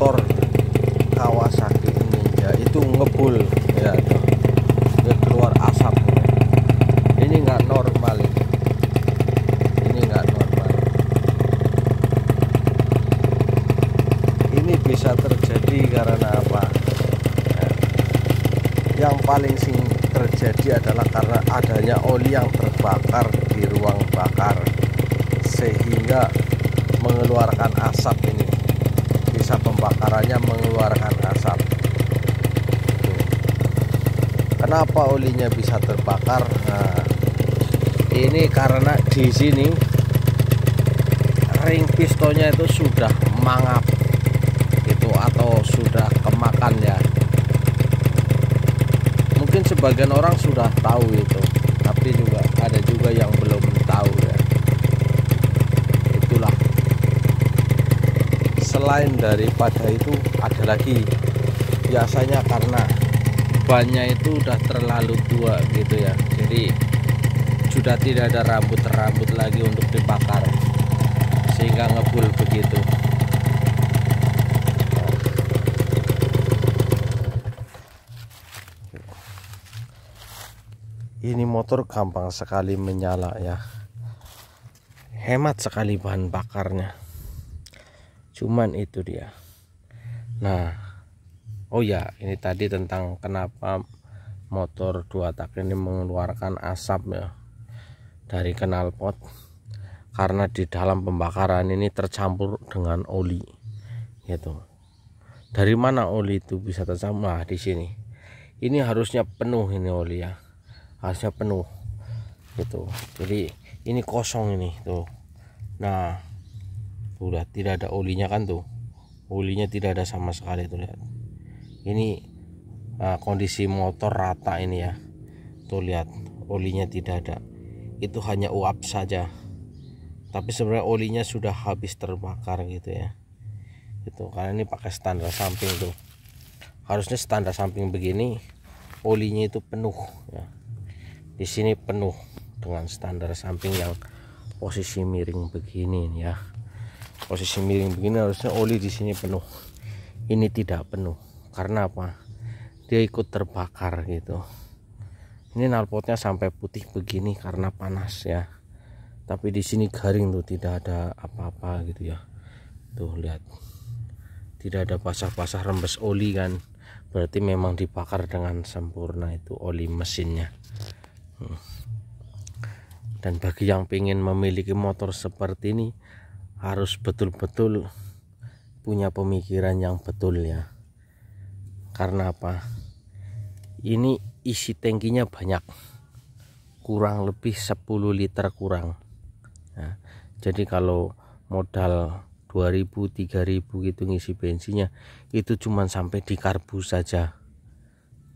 motor Kawasaki Ninja itu ngebul ya tuh dia keluar asap ini nggak normal ini nggak normal ini bisa terjadi karena apa ya. yang paling sering terjadi adalah karena adanya oli yang terbakar di ruang bakar sehingga mengeluarkan asap ini kebakarannya mengeluarkan asap kenapa olinya bisa terbakar nah, ini karena di sini ring pistonnya itu sudah mangap itu atau sudah kemakan ya mungkin sebagian orang sudah tahu itu tapi juga ada juga yang belum selain daripada itu ada lagi biasanya karena bannya itu udah terlalu tua gitu ya jadi sudah tidak ada rambut-rambut lagi untuk dibakar sehingga ngebul begitu ini motor gampang sekali menyala ya hemat sekali bahan bakarnya cuman itu dia nah oh ya ini tadi tentang kenapa motor dua tak ini mengeluarkan asap ya dari knalpot karena di dalam pembakaran ini tercampur dengan oli gitu dari mana oli itu bisa tercampur nah di sini ini harusnya penuh ini oli ya harusnya penuh gitu jadi ini kosong ini tuh nah udah tidak ada olinya kan tuh olinya tidak ada sama sekali tuh lihat ini nah, kondisi motor rata ini ya tuh lihat olinya tidak ada itu hanya uap saja tapi sebenarnya olinya sudah habis terbakar gitu ya itu karena ini pakai standar samping tuh harusnya standar samping begini olinya itu penuh ya. di sini penuh dengan standar samping yang posisi miring begini ya posisi miring begini harusnya oli di sini penuh ini tidak penuh karena apa dia ikut terbakar gitu ini nalpotnya sampai putih begini karena panas ya tapi di sini garing tuh tidak ada apa-apa gitu ya tuh lihat tidak ada pasah-pasah rembes oli kan berarti memang dibakar dengan sempurna itu oli mesinnya hmm. dan bagi yang ingin memiliki motor seperti ini harus betul-betul punya pemikiran yang betul ya karena apa ini isi tangkinya banyak kurang lebih 10 liter kurang ya, jadi kalau modal 2000 3000 gitu ngisi bensinnya itu cuman sampai di karbu saja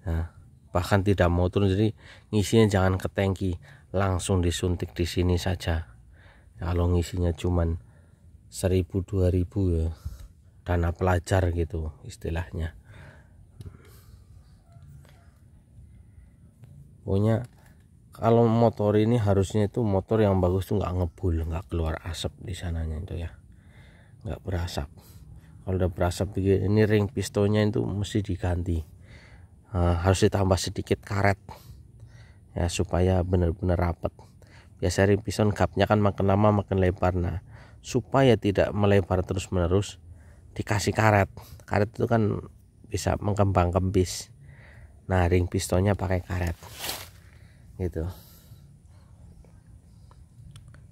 ya, bahkan tidak mau turun jadi ngisinya jangan ke tangki langsung disuntik di sini saja kalau ngisinya cuman seribu dua ribu ya dana pelajar gitu istilahnya punya kalau motor ini harusnya itu motor yang bagus tuh nggak ngebul nggak keluar asap di sananya itu ya nggak berasap kalau udah berasap ini ring pistonnya itu mesti diganti uh, harus ditambah sedikit karet ya supaya benar-benar rapet biasanya ring piston gapnya kan makin lama makin lebar nah supaya tidak melebar terus-menerus dikasih karet karet itu kan bisa mengembang kempis nah ring pistonnya pakai karet gitu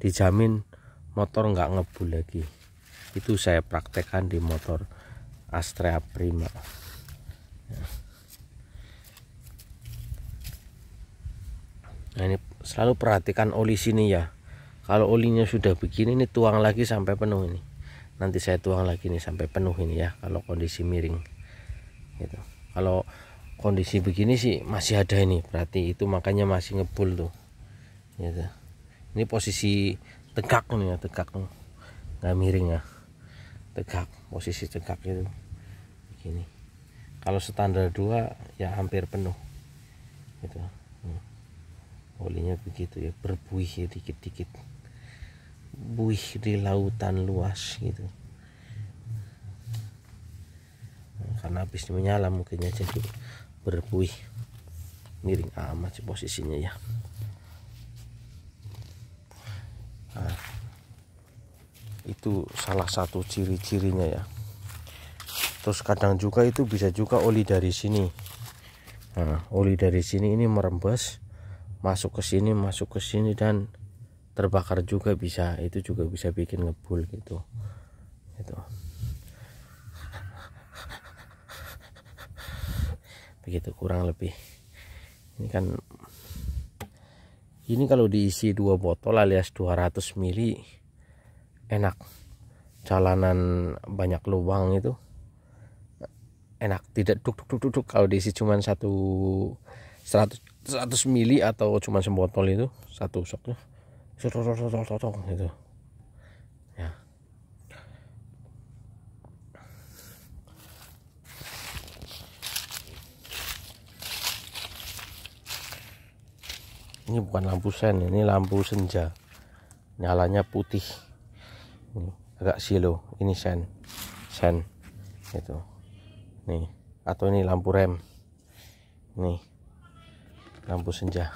dijamin motor nggak ngebul lagi itu saya praktekkan di motor Astrea Prima nah ini selalu perhatikan oli sini ya kalau olinya sudah begini ini tuang lagi sampai penuh ini nanti saya tuang lagi nih sampai penuh ini ya kalau kondisi miring gitu kalau kondisi begini sih masih ada ini berarti itu makanya masih ngebul tuh gitu ini posisi tegak nih ya tegak nggak miring ya tegak posisi tegak itu begini kalau standar dua ya hampir penuh gitu hmm. olinya begitu ya berbuih ya dikit-dikit buih di lautan luas gitu karena habis menyala mungkinnya jadi berbuih miring amat sih posisinya ya nah, itu salah satu ciri-cirinya ya terus kadang juga itu bisa juga oli dari sini nah, oli dari sini ini merembes masuk ke sini masuk ke sini dan terbakar juga bisa itu juga bisa bikin ngebul gitu gitu begitu kurang lebih ini kan ini kalau diisi dua botol alias 200 mili enak jalanan banyak lubang itu enak tidak duk duk duk duk kalau diisi cuman satu 100 100 mili atau cuman sembotol itu satu soknya gitu ya ini bukan lampu sen ini lampu senja nyalanya putih ini agak silo ini sen sen itu. nih atau ini lampu rem nih lampu senja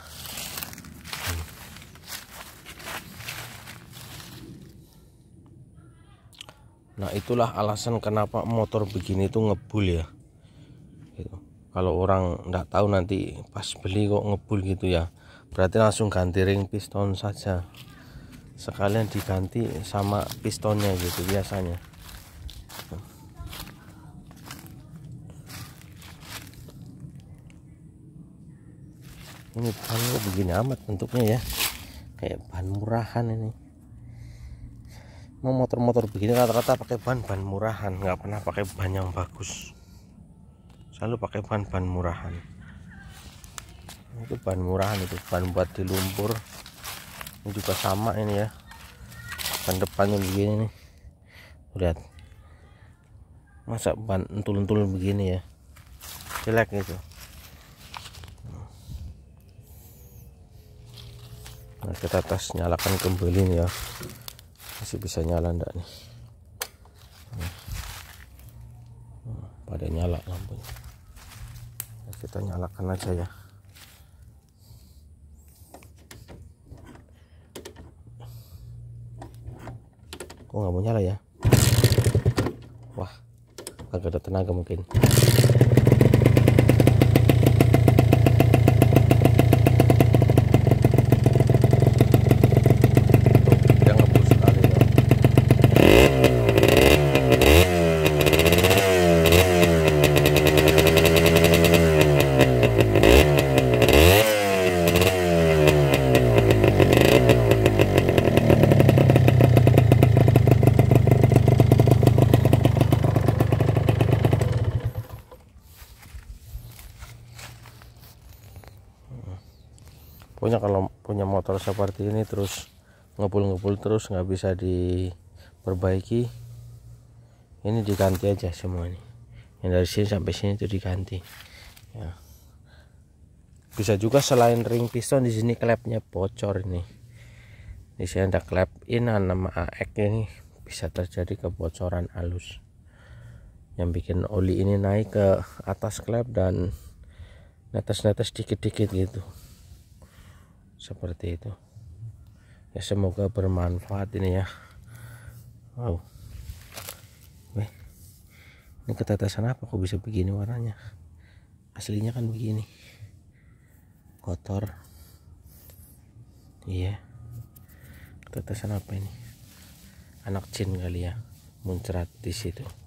Nah itulah alasan kenapa motor begini tuh ngebul ya. Gitu. Kalau orang nggak tahu nanti pas beli kok ngebul gitu ya. Berarti langsung ganti ring piston saja. Sekalian diganti sama pistonnya gitu biasanya. Ini ban begini amat bentuknya ya. Kayak ban murahan ini mau motor-motor begini rata-rata pakai ban-ban murahan nggak pernah pakai ban yang bagus selalu pakai ban-ban murahan itu ban murahan itu ban buat di lumpur ini juga sama ini ya ban depannya begini nih lihat masa ban entul-entul begini ya jelek itu nah, kita tes nyalakan kembali nih ya masih bisa nyala ndak nih hmm. pada nyala lampunya ya, kita nyalakan aja ya kok nggak mau nyala ya wah agak ada tenaga mungkin kalau seperti ini terus ngepul-ngepul terus nggak bisa diperbaiki ini diganti aja semua ini yang dari sini sampai sini itu diganti ya bisa juga selain ring piston di sini klepnya bocor ini di sini ada klep in nama AX ini bisa terjadi kebocoran alus yang bikin oli ini naik ke atas klep dan netes-netes dikit-dikit gitu seperti itu ya semoga bermanfaat ini ya wow Weh, ini ketetesan apa kok bisa begini warnanya aslinya kan begini kotor iya ketetesan apa ini anak jin kali ya muncrat di situ